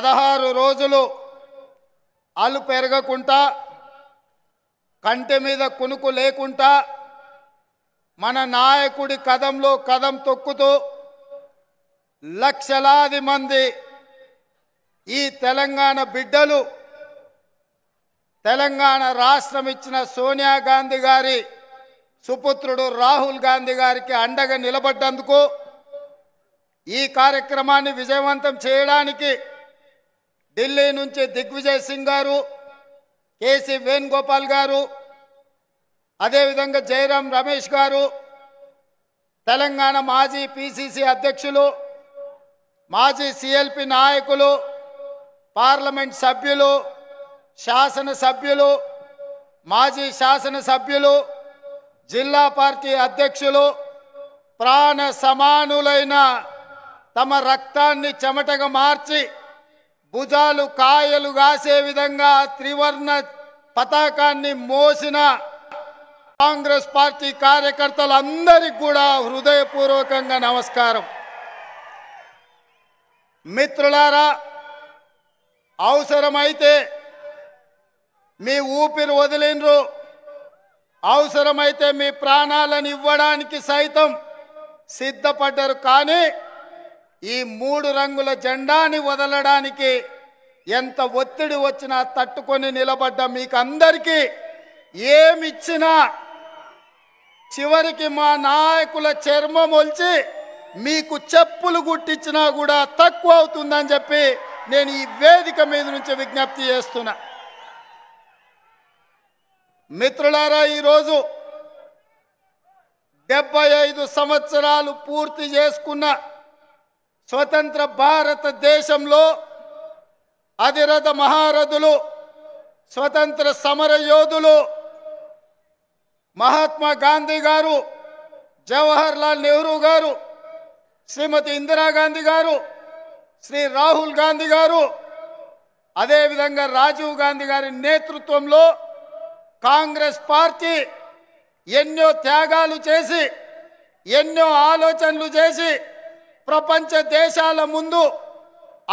పదహారు రోజులు అలు పెరగకుండా కంటి మీద కునుకు లేకుండా మన నాయకుడి కదంలో కదం తొక్కుతూ లక్షలాది మంది ఈ తెలంగాణ బిడ్డలు తెలంగాణ రాష్ట్రం ఇచ్చిన సోనియా గాంధీ గారి సుపుత్రుడు రాహుల్ గాంధీ గారికి అండగా నిలబడ్డందుకు ఈ కార్యక్రమాన్ని విజయవంతం చేయడానికి ఢిల్లీ నుంచి దిగ్విజయ్ సింగ్ గారు కేసీ వేణుగోపాల్ గారు అదేవిధంగా జయరాం రమేష్ గారు తెలంగాణ మాజీ పిసిసి అధ్యక్షులు మాజీ సిఎల్పి నాయకులు పార్లమెంట్ సభ్యులు శాసనసభ్యులు మాజీ శాసనసభ్యులు జిల్లా పార్టీ అధ్యక్షులు ప్రాణ సమానులైన తమ రక్తాన్ని చెమటగా మార్చి భుజాలు కాయలు కాసే విధంగా త్రివర్ణ పతాకాన్ని మోసిన కాంగ్రెస్ పార్టీ కార్యకర్తలు అందరికి కూడా హృదయపూర్వకంగా నమస్కారం మిత్రులారా అవసరమైతే మీ ఊపిరి వదిలినరు అవసరమైతే మీ ప్రాణాలను ఇవ్వడానికి సైతం సిద్ధపడ్డరు కానీ ఈ మూడు రంగుల జెండాని వదలడానికి ఎంత ఒత్తిడి వచ్చినా తట్టుకొని నిలబడ్డ మీకు అందరికీ ఏమిచ్చినా చివరికి మా నాయకుల చర్మం ఒలిచి మీకు చెప్పులు గుట్టించినా కూడా తక్కువ అవుతుందని చెప్పి నేను ఈ వేదిక మీద నుంచి విజ్ఞప్తి చేస్తున్నా మిత్రులారా ఈరోజు డెబ్బై ఐదు సంవత్సరాలు పూర్తి చేసుకున్న స్వతంత్ర భారతదేశంలో అధిరథ మహారథులు స్వతంత్ర సమర యోధులు మహాత్మా గాంధీ గారు జవహర్ లాల్ నెహ్రూ గారు శ్రీమతి ఇందిరాగాంధీ గారు శ్రీ రాహుల్ గాంధీ గారు అదేవిధంగా రాజీవ్ గాంధీ గారి నేతృత్వంలో కాంగ్రెస్ పార్టీ ఎన్నో త్యాగాలు చేసి ఎన్నో ఆలోచనలు చేసి ప్రపంచ దేశాల ముందు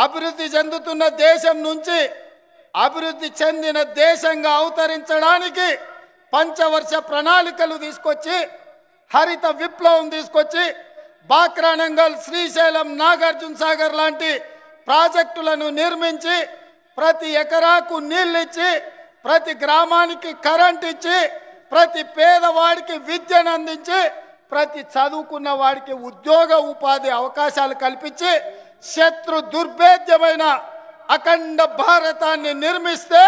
అభివృద్ధి చెందుతున్న దేశం నుంచి అభివృద్ధి చెందిన దేశంగా అవతరించడానికి పంచవర్ష ప్రణాళికలు తీసుకొచ్చి హరిత విప్లవం తీసుకొచ్చి బాక్రానంగల్ శ్రీశైలం నాగార్జున సాగర్ లాంటి ప్రాజెక్టులను నిర్మించి ప్రతి ఎకరాకు నీళ్ళిచ్చి ప్రతి గ్రామానికి కరెంట్ ఇచ్చి ప్రతి పేదవాడికి విద్యను అందించి ప్రతి చదువుకున్న వాడికి ఉద్యోగ ఉపాధి అవకాశాలు కల్పించి శత్రు దుర్భేద్యమైన అఖండ భారతాన్ని నిర్మిస్తే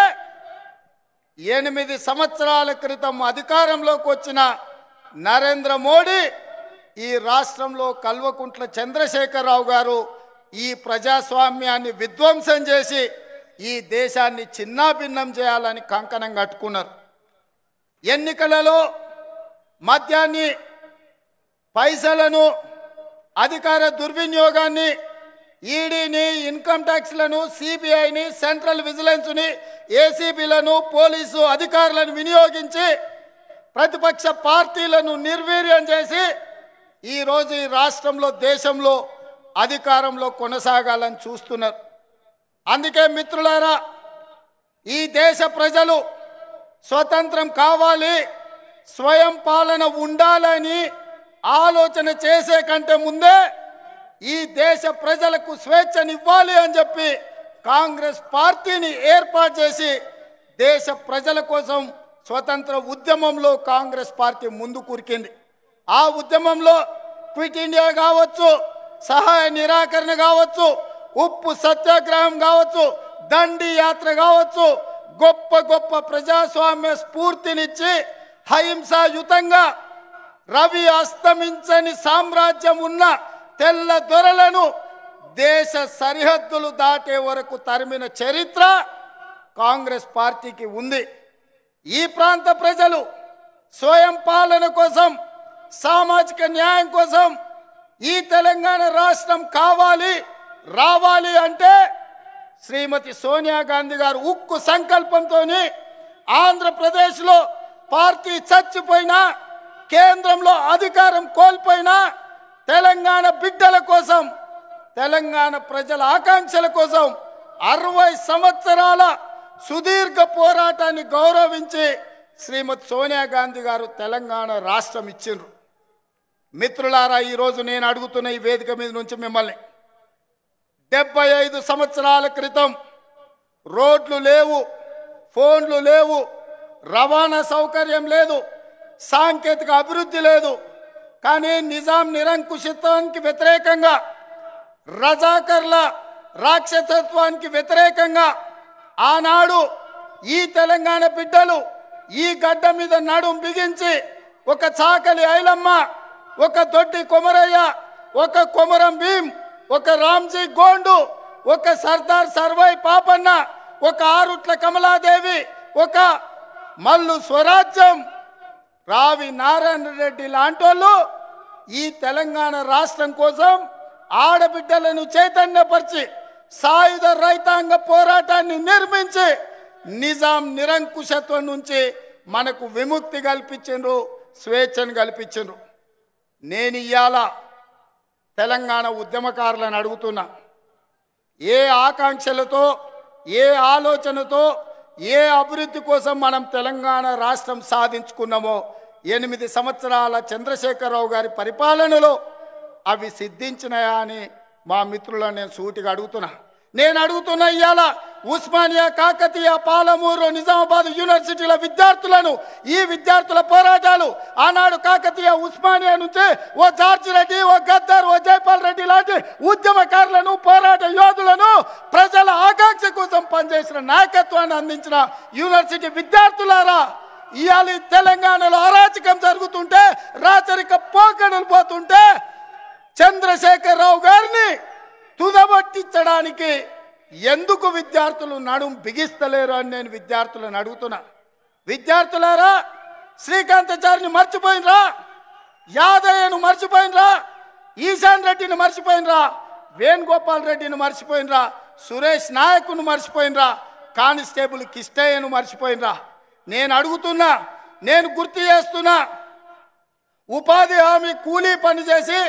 ఎనిమిది సంవత్సరాల క్రితం అధికారంలోకి వచ్చిన నరేంద్ర మోడీ ఈ రాష్ట్రంలో కల్వకుంట్ల చంద్రశేఖరరావు గారు ఈ ప్రజాస్వామ్యాన్ని విధ్వంసం చేసి ఈ దేశాన్ని చిన్నాభిన్నం చేయాలని కంకణం కట్టుకున్నారు ఎన్నికలలో మద్యాన్ని పైసలను అధికార దుర్వినియోగాన్ని ఈడీని ఇన్కమ్ ట్యాక్స్లను సిబిఐని సెంట్రల్ విజిలెన్స్ని ఏసీబీలను పోలీసు అధికారులను వినియోగించి ప్రతిపక్ష పార్టీలను నిర్వీర్యం చేసి ఈరోజు ఈ రాష్ట్రంలో దేశంలో అధికారంలో కొనసాగాలని చూస్తున్నారు అందుకే మిత్రులారా ఈ దేశ ప్రజలు స్వతంత్రం కావాలి స్వయం పాలన ఉండాలని ఆలోచన చేసే కంటే ముందే ఈ దేశ ప్రజలకు స్వేచ్ఛనివ్వాలి అని చెప్పి కాంగ్రెస్ పార్టీని ఏర్పాటు చేసి దేశ ప్రజల కోసం స్వతంత్ర ఉద్యమంలో కాంగ్రెస్ పార్టీ ముందు కూరికింది ఆ ఉద్యమంలో క్విట్ ఇండియా కావచ్చు సహాయ నిరాకరణ కావచ్చు ఉప్పు సత్యాగ్రహం కావచ్చు దండి యాత్ర కావచ్చు గొప్ప గొప్ప ప్రజాస్వామ్య స్ఫూర్తినిచ్చి హింసాయుతంగా రవి అస్తమించని సామ్రాజ్యం ఉన్న తెల్ల దొరలను దేశ సరిహద్దులు దాటే వరకు తరిమిన చరిత్ర కాంగ్రెస్ పార్టీకి ఉంది ఈ ప్రాంత ప్రజలు స్వయం పాలన కోసం సామాజిక న్యాయం కోసం ఈ తెలంగాణ రాష్ట్రం కావాలి రావాలి అంటే శ్రీమతి సోనియా గాంధీ గారు ఉక్కు సంకల్పంతో ఆంధ్రప్రదేశ్లో పార్టీ చచ్చిపోయినా కేంద్రంలో అధికారం కోల్పోయినా తెలంగాణ బిడ్డల కోసం తెలంగాణ ప్రజల ఆకాంక్షల కోసం అరవై సంవత్సరాల సుదీర్ఘ పోరాటాన్ని గౌరవించి శ్రీమతి సోనియా గాంధీ గారు తెలంగాణ రాష్ట్రం ఇచ్చిండ్రు మిత్రులారా ఈరోజు నేను అడుగుతున్న ఈ వేదిక మీద నుంచి మిమ్మల్ని డెబ్బై ఐదు సంవత్సరాల క్రితం రోడ్లు లేవు ఫోన్లు లేవు రవాణా సౌకర్యం లేదు సాంకేతిక అభివృద్ధి లేదు కానీ నిజాం నిరంకుశత్వానికి వ్యతిరేకంగా రజాకర్ల రాక్షసత్వానికి వ్యతిరేకంగా ఆనాడు ఈ తెలంగాణ బిడ్డలు ఈ గడ్డ మీద నడుం బిగించి ఒక చాకలి ఐలమ్మ ఒక దొడ్డి కొమరయ్య ఒక కొమరం భీం ఒక రామ్జీ గోండు ఒక సర్దార్ సర్వై పాపన్న ఒక ఆరుట్ల కమలాదేవి ఒక మల్లు స్వరాజ్యం రావి నారాయణ రెడ్డి లాంటి వాళ్ళు ఈ తెలంగాణ రాష్ట్రం కోసం ఆడబిడ్డలను చైతన్యపరిచి సాయుధ రైతాంగ పోరాటాన్ని నిర్మించి నిజాం నిరంకుశత్వం నుంచి మనకు విముక్తి కల్పించు స్వేచ్ఛను కల్పించు నేను ఇవాళ తెలంగాణ ఉద్యమకారులను అడుగుతున్నా ఏ ఆకాంక్షలతో ఏ ఆలోచనతో ఏ అభివృద్ధి కోసం మనం తెలంగాణ రాష్ట్రం సాధించుకున్నామో ఎనిమిది సంవత్సరాల చంద్రశేఖరరావు గారి పరిపాలనలో అవి సిద్ధించినాయా అని మా మిత్రులను నేను సూటిగా అడుగుతున్నా నేను అడుగుతున్న ఇవాళ ఉస్మానియా కాకతీయ పాలమూరు నిజామాబాద్ యూనివర్సిటీల విద్యార్థులను ఈ విద్యార్థుల పోరాటాలు ఆనాడు కాకతీయ ఉస్మానియా నుంచి ఓ జార్జి రెడ్డి ఓ గద్దర్ ఓ జైపాల్ రెడ్డి లాంటి ఉద్యమకారులను పోరాట యోధులను ప్రజల ఆకాంక్ష కోసం పనిచేసిన నాయకత్వాన్ని అందించిన యూనివర్సిటీ విద్యార్థులారా ఇవాళ తెలంగాణలో అరాచకం జరుగుతుంటే రాచరిక పోకడలు పోతుంటే చంద్రశేఖరరావు గారిని తుదబట్టించడానికి ఎందుకు విద్యార్థులు నడుం బిగిస్తలేరు అని నేను విద్యార్థులను అడుగుతున్నా విద్యార్థులారా శ్రీకాంతాచారిని మర్చిపోయినరా యాదయ్యను మర్చిపోయినరా ఈశాన్ రెడ్డిని మర్చిపోయినరా వేణుగోపాల్ రెడ్డిని మర్చిపోయినరా సురేష్ నాయకును మర్చిపోయినరా కానిస్టేబుల్ కిష్టయ్యను మర్చిపోయినరా నేను అడుగుతున్నా నేను గుర్తు చేస్తున్నా ఉపాధి హామీ కూలీ పనిచేసి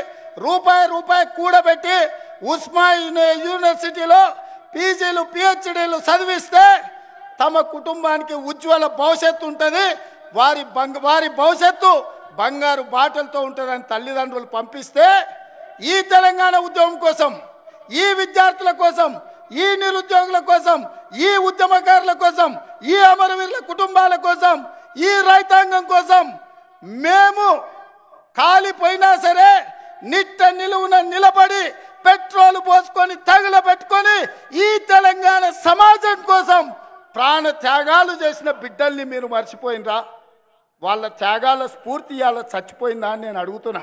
రూపాయి రూపాయి కూడబెట్టి ఉస్మా యూనివర్సిటీలో పీజీలు పిహెచ్డీలు చదివిస్తే తమ కుటుంబానికి ఉజ్వల భవిష్యత్తు ఉంటుంది వారి బంగ వారి భవిష్యత్తు బంగారు బాటలతో ఉంటుందని తల్లిదండ్రులు పంపిస్తే ఈ తెలంగాణ ఉద్యమం కోసం ఈ విద్యార్థుల కోసం ఈ నిరుద్యోగుల కోసం ఈ ఉద్యమకారుల కోసం ఈ అమరవీరుల కుటుంబాల కోసం ఈ రైతాంగం కోసం మేము కాలిపోయినా సరే నిట్ట నిలువున నిలబడి పెట్రోల్ పోసుకొని తగుల పెట్టుకొని ఈ తెలంగాణ సమాజం కోసం ప్రాణ త్యాగాలు చేసిన బిడ్డల్ని మీరు మర్చిపోయినరా వాళ్ళ త్యాగాల స్ఫూర్తి ఇవాళ చచ్చిపోయిందా అని నేను అడుగుతున్నా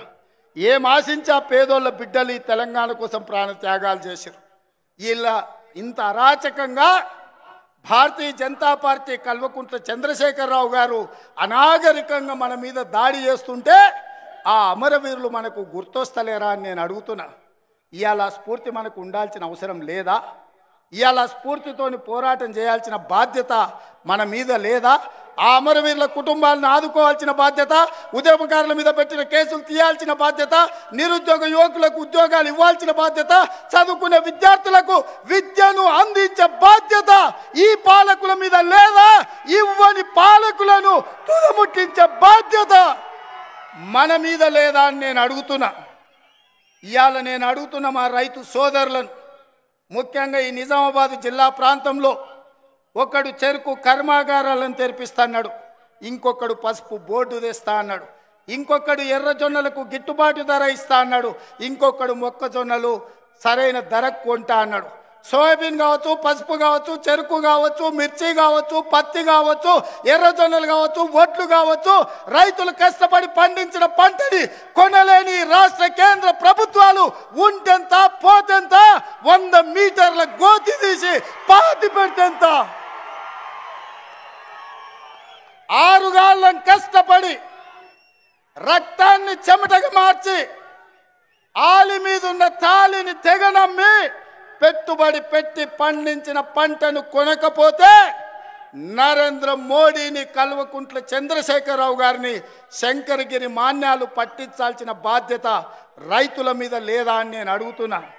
ఏం ఆశించా పేదోళ్ళ బిడ్డలు ఈ తెలంగాణ కోసం ప్రాణ త్యాగాలు చేశారు వీళ్ళ ఇంత అరాచకంగా భారతీయ జనతా పార్టీ కల్వకుంట్ల చంద్రశేఖరరావు గారు అనాగరికంగా మన మీద దాడి చేస్తుంటే ఆ అమరవీరులు మనకు గుర్తొస్తలేరా అని నేను అడుగుతున్నా ఇవాళ స్ఫూర్తి మనకు ఉండాల్సిన అవసరం లేదా ఇవాళ స్ఫూర్తితోని పోరాటం చేయాల్సిన బాధ్యత మన మీద లేదా ఆ అమరవీరుల కుటుంబాలను ఆదుకోవాల్సిన బాధ్యత ఉద్యమకారుల మీద పెట్టిన కేసులు తీయాల్సిన బాధ్యత నిరుద్యోగ యువకులకు ఉద్యోగాలు ఇవ్వాల్సిన బాధ్యత చదువుకునే విద్యార్థులకు విద్యను అందించే బాధ్యత ఈ పాలకుల మీద లేదా ఇవ్వని పాలకులను తుదముట్టించే బాధ్యత మన మీద లేదా అని నేను అడుగుతున్నా ఇవాళ నేను అడుగుతున్న మా రైతు సోదరులను ముఖ్యంగా ఈ నిజామాబాద్ జిల్లా ప్రాంతంలో ఒకడు చెరుకు కర్మాగారాలను తెరిపిస్తాడు ఇంకొకడు పసుపు బోర్డు తెస్తా అన్నాడు ఇంకొకడు ఎర్రజొన్నలకు గిట్టుబాటు ధర ఇస్తా అన్నాడు ఇంకొకడు మొక్కజొన్నలు సరైన ధరకు కొంటా అన్నాడు సోయాబీన్ కావచ్చు పసుపు కావచ్చు చెరుకు కావచ్చు మిర్చి కావచ్చు పత్తి కావచ్చు ఎర్రజొన్నలు కావచ్చు వడ్లు కావచ్చు రైతులు కష్టపడి పండించిన పంటని కొనలేని రాష్ట్ర కేంద్ర ప్రభుత్వాలు ఉంటెంత పోతెంత వంద మీటర్ల గోతి తీసి పాతి పెడితెంత ఆరుగాళ్ళం కష్టపడి రక్తాన్ని చెమటగా మార్చి ఆలి మీదున్న తాలిని తెగనమ్మి పెట్టుబడి పెట్టి పండించిన పంటను కొనకపోతే నరేంద్ర మోడీని కల్వకుంట్ల చంద్రశేఖరరావు గారిని శంకరగిరి మాన్యాలు పట్టించాల్సిన బాధ్యత రైతుల మీద లేదా అని నేను అడుగుతున్నాను